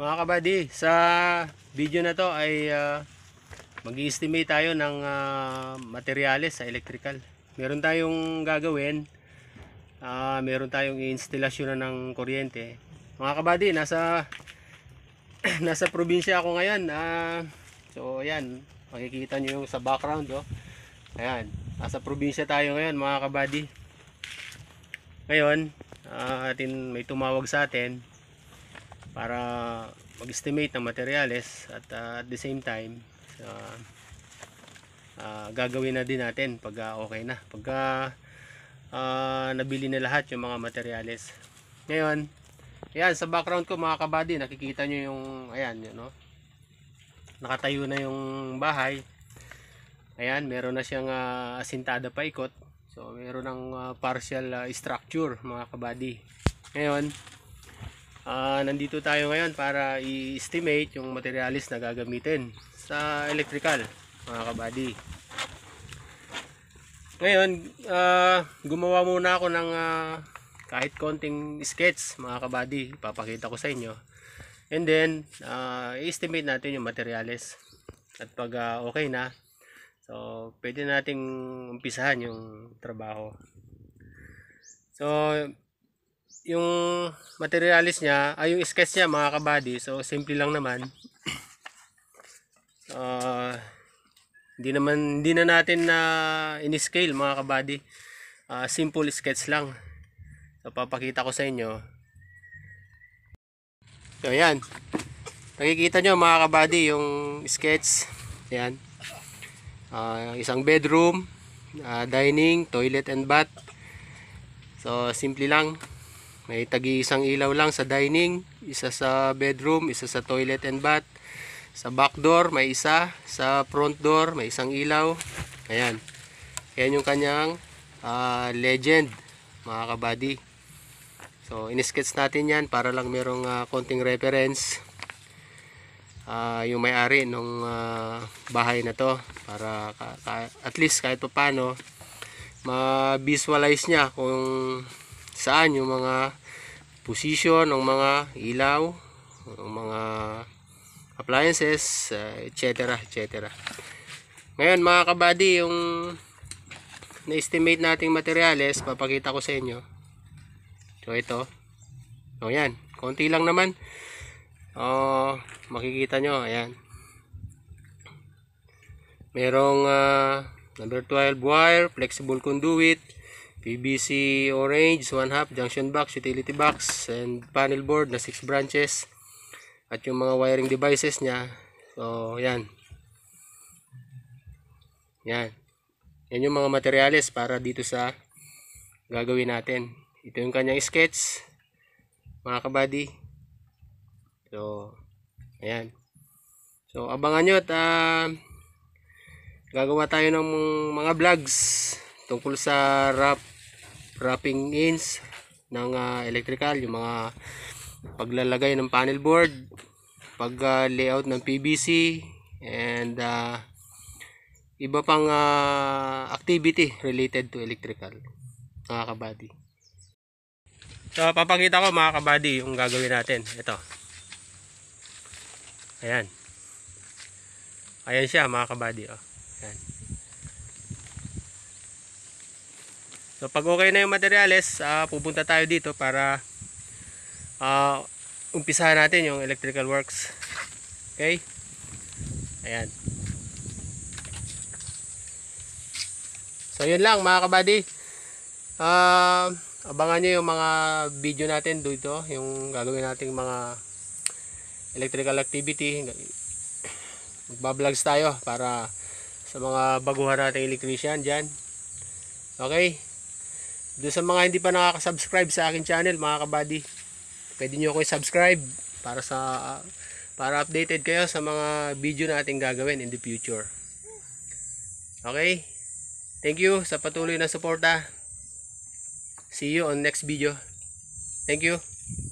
Mga kabady, sa video na to ay uh, ah, mag-estimate tayo ng uh, materyales sa electrical. Meron tayong gagawin, uh, meron tayong instalasyon na ng kuryente. Mga kabady, nasa nasa probinsya ako ngayon. Uh, so ayan, makikita nyo yung sa background. Oh. Ayan, nasa probinsya tayo ngayon mga kabady. Ngayon, uh, atin, may tumawag sa atin para mag-estimate ng materials at uh, at the same time uh, uh, gagawin na din natin pag uh, okay na pagka uh, nabili na lahat yung mga materials ngayon ayan sa background ko mga kabady nakikita nyo yung ayan yun no nakatayo na yung bahay ayan meron na siyang uh, asintada paikot so meron ng uh, partial uh, structure mga kabady ngayon uh, nandito tayo ngayon para i-estimate yung materialis na gagamitin sa electrical mga kabady ngayon uh, gumawa muna ako ng uh, kahit konting sketch mga kabady papakita ko sa inyo and then uh, i-estimate natin yung materialis at pag uh, okay na so pwede nating umpisahan yung trabaho so yung materialis niya, ay ah, yung sketch niya mga kabadi So, simple lang naman. Uh, hindi naman, hindi na natin na in-scale mga kabadi Uh, ah, simple sketch lang. So, papakita ko sa inyo. So, yan. Nakikita nyo mga kabadi yung sketch. Yan. Uh, isang bedroom, uh, dining, toilet and bath. So, simple lang. May tagi-isang ilaw lang sa dining, isa sa bedroom, isa sa toilet and bath. Sa back door, may isa. Sa front door, may isang ilaw. Ayan. Ayan yung kanyang uh, legend, mga kabady. So, iniskets natin yan para lang merong uh, konting reference. Uh, yung may-ari nung uh, bahay na to. Para ka, ka, at least kahit pa paano, ma-visualize niya kung saan yung mga position ng mga ilaw, ng mga appliances, uh, etc. etc. Ngayon mga kabady, yung na-estimate nating materials papakita ko sa inyo. So ito. O yan, konti lang naman. O, makikita nyo, ayan. Merong uh, number 12 wire, flexible conduit, PVC orange, 1 half, junction box, utility box, and panel board na 6 branches. At yung mga wiring devices niya. So, yan. Yan. Yan yung mga materials para dito sa gagawin natin. Ito yung kanyang sketch. Mga kabady. So, ayan. So, abangan nyo at uh, gagawa tayo ng mga vlogs tungkol sa rap wrapping ins ng uh, electrical, yung mga paglalagay ng panel board, pag-layout ah, ng PVC, and uh, iba pang uh, activity related to electrical, mga kabady. So, papakita ko mga kabady yung gagawin natin. Ito. Ayan. Ayan siya mga kabady. Oh. Ayan. So pag okay na yung materials, uh, ah, pupunta tayo dito para uh, umpisahan natin yung electrical works. Okay? Ayan. So yun lang mga kabady. Uh, abangan nyo yung mga video natin dito. Yung gagawin natin mga electrical activity. Magbablogs tayo para sa mga baguhan nating electrician dyan. Okay? Doon sa mga hindi pa nakaka-subscribe sa akin channel, mga kabady, pwede nyo ako i-subscribe para sa para updated kayo sa mga video na ating gagawin in the future. Okay? Thank you sa patuloy na suporta. See you on next video. Thank you.